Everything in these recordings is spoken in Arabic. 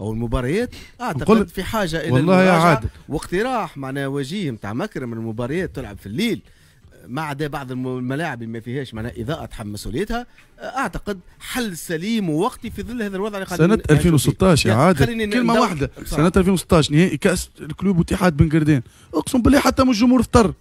او المباريات اعتقد في حاجه الى والله يا عادل واقتراح معناها وجيه نتاع مكرم المباريات تلعب في الليل ما عدا بعض الملاعب اللي ما فيهاش معناها اضاءه تحمل مسؤوليتها آه، اعتقد حل سليم ووقتي في ظل هذا الوضع اللي قاعدين سنه 2016 يا عادل كلمه واحده سنه 2016 نهائي كاس الكلوب واتحاد بن قردين اقسم بالله حتى مش الجمهور فطر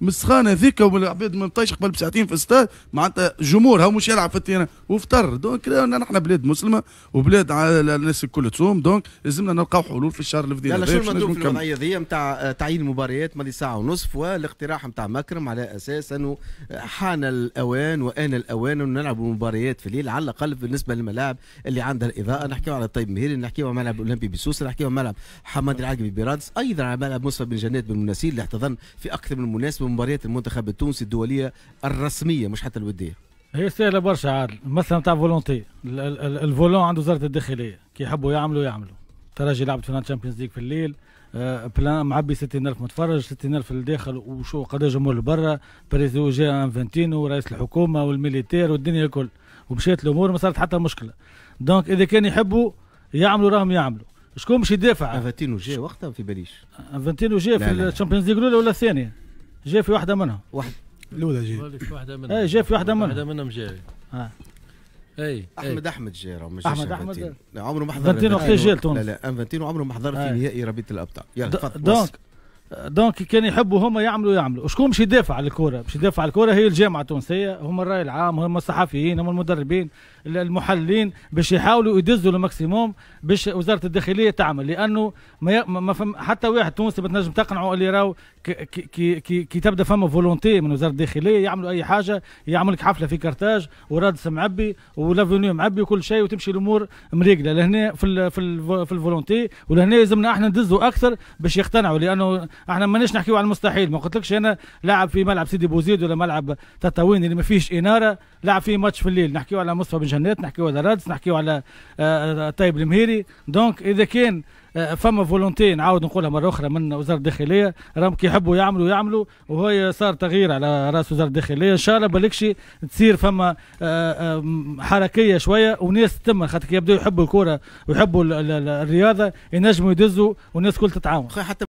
مسخان هذيك والعباد ما طايش قبل بساعتين في الستاد معناتها جمهور هو مش يلعب في التيران وفطر دونك نحن بلاد مسلمه وبلاد الناس الكل تصوم دونك لازمنا نلقاو حلول في الشهر الفضيل لا شو المندوب في الوضعيه ذي نتاع آه، تعيين المباريات مالي ساعه ونصف والاقتراح نتاع مكرم على اساس انه آه، حان الاوان وان الاوان انه نلعبوا مباريات في الليل على الاقل بالنسبه للملاعب اللي عندها الاضاءه نحكيو على طيب مهيري نحكيو على ملعب اولمبي بسوس نحكيو على ملعب حمادي العقبي برادس ايضا على ملعب مصطفى بن جنات بالمناسير اللي احتضن في اكثر من مناسبه مباريات المنتخب التونسي الدوليه الرسميه مش حتى الوديه هي سهلة برشا عادل مثلا تاع فولونتي الفولون عند وزارة الداخلية كي يحبوا يعملوا يعملوا ترجي لعبت فينال تشامبيونز ليج في الليل آه، بلان معبي 60000 متفرج 60000 للداخل وشو قد جمهور لبرا بريزو جي انفنتينو ورئيس الحكومة والميليتير والدنيا الكل ومشيت الامور ما صارت حتى مشكلة دونك اذا كان يحبوا يعملوا راهم يعملوا شكون باش يدافع؟ انفنتينو جا وقتها في باريس انفنتينو جا في الشامبيونز ليج الاولى ولا الثانية جا في واحده منها واحد الاولى جا في واحده منها اي جاي في واحده منها إيه، واحده منهم جاي اه اي احمد ايه. احمد جاي مش احمد احمد عمره ما حضر فانتينو وقت جاي لا لا فانتينو عمره ما حضر في آه. نهائي ربيع الابطال يلا تفضل دونك دونك كان يحبوا هما يعملوا يعملوا شكون باش يدافع على الكره باش يدافع على الكره هي الجامعه التونسيه هما الراي العام هما الصحفيين هما المدربين المحللين باش يحاولوا يدزوا الماكسيموم باش وزاره الداخليه تعمل لانه ما, ما فم حتى واحد تونسي ما تنجم تقنعه اللي راهو كي, كي, كي تبدا فما فولونتي من وزاره الداخليه يعملوا اي حاجه يعمل لك حفله في كرتاج ورادس معبي ولافونيو معبي وكل شيء وتمشي الامور مريقله لهنا في ال في, ال في الفولونتي ولهنا لازمنا احنا ندزوا اكثر باش يقتنعوا لانه احنا مانيش نحكيو على المستحيل ما قلتلكش انا لاعب في ملعب سيدي بوزيد ولا ملعب تطاوين اللي ما فيش اناره لاعب فيه ماتش في الليل نحكيو على مصطفى بن جنات نحكيو على رادس نحكيو على آه، آه، طيب المهيري دونك اذا كان آه، فما فولونتي نعاود نقولها مره اخرى من وزاره الداخليه راهم كيحبوا يعملوا يعملوا وهي صار تغيير على راس وزاره الداخليه ان شاء الله بالكش تصير فما حركيه شويه وناس تم خاطر يبداو يحبوا الكره ويحبوا الرياضه ينجموا يدزوا والناس كل تتعاون